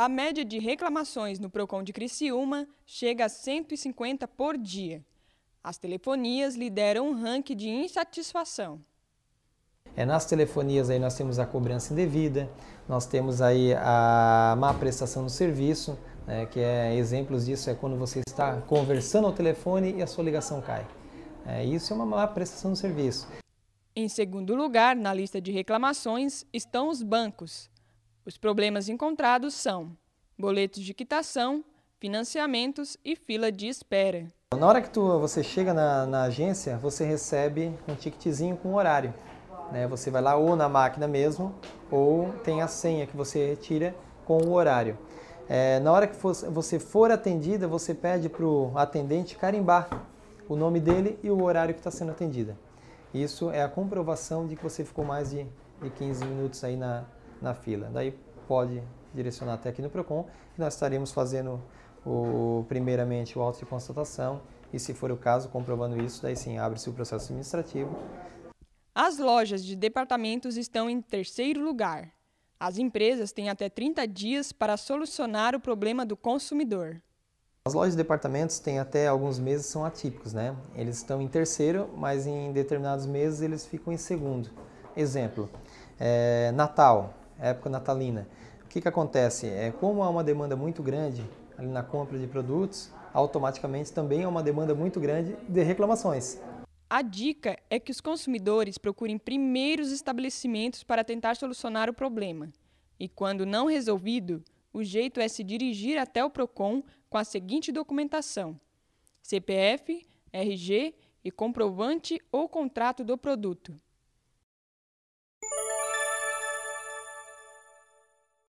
A média de reclamações no PROCON de Criciúma chega a 150 por dia. As telefonias lideram um ranking de insatisfação. É, nas telefonias aí nós temos a cobrança indevida, nós temos aí a má prestação do serviço, né, que é exemplos disso é quando você está conversando ao telefone e a sua ligação cai. É, isso é uma má prestação do serviço. Em segundo lugar, na lista de reclamações, estão os bancos. Os problemas encontrados são boletos de quitação, financiamentos e fila de espera. Na hora que tu, você chega na, na agência, você recebe um ticketzinho com horário. Né? Você vai lá ou na máquina mesmo, ou tem a senha que você retira com o horário. É, na hora que for, você for atendida, você pede para o atendente carimbar o nome dele e o horário que está sendo atendida. Isso é a comprovação de que você ficou mais de, de 15 minutos aí na, na fila. Daí pode direcionar até aqui no PROCON, que nós estaremos fazendo o, primeiramente o auto de constatação e, se for o caso, comprovando isso, daí sim abre-se o processo administrativo. As lojas de departamentos estão em terceiro lugar. As empresas têm até 30 dias para solucionar o problema do consumidor. As lojas de departamentos têm até alguns meses são atípicos, né? Eles estão em terceiro, mas em determinados meses eles ficam em segundo. Exemplo, é, Natal, época natalina. O que, que acontece? É, como há uma demanda muito grande ali na compra de produtos, automaticamente também há uma demanda muito grande de reclamações. A dica é que os consumidores procurem primeiros estabelecimentos para tentar solucionar o problema. E quando não resolvido, o jeito é se dirigir até o PROCON com a seguinte documentação: CPF, RG e comprovante ou contrato do produto.